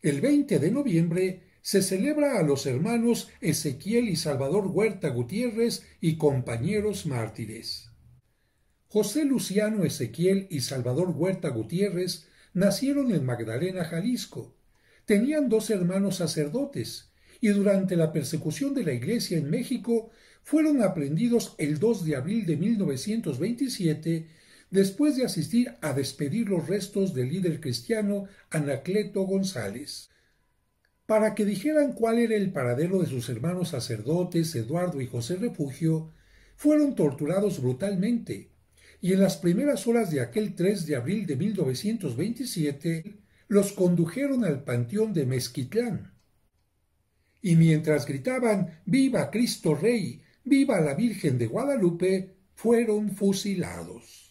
El 20 de noviembre se celebra a los hermanos Ezequiel y Salvador Huerta Gutiérrez y compañeros mártires. José Luciano Ezequiel y Salvador Huerta Gutiérrez nacieron en Magdalena, Jalisco. Tenían dos hermanos sacerdotes y durante la persecución de la Iglesia en México fueron aprendidos el 2 de abril de 1927 después de asistir a despedir los restos del líder cristiano Anacleto González. Para que dijeran cuál era el paradero de sus hermanos sacerdotes Eduardo y José Refugio, fueron torturados brutalmente, y en las primeras horas de aquel 3 de abril de 1927 los condujeron al panteón de Mezquitlán. Y mientras gritaban Viva Cristo Rey, viva la Virgen de Guadalupe, fueron fusilados.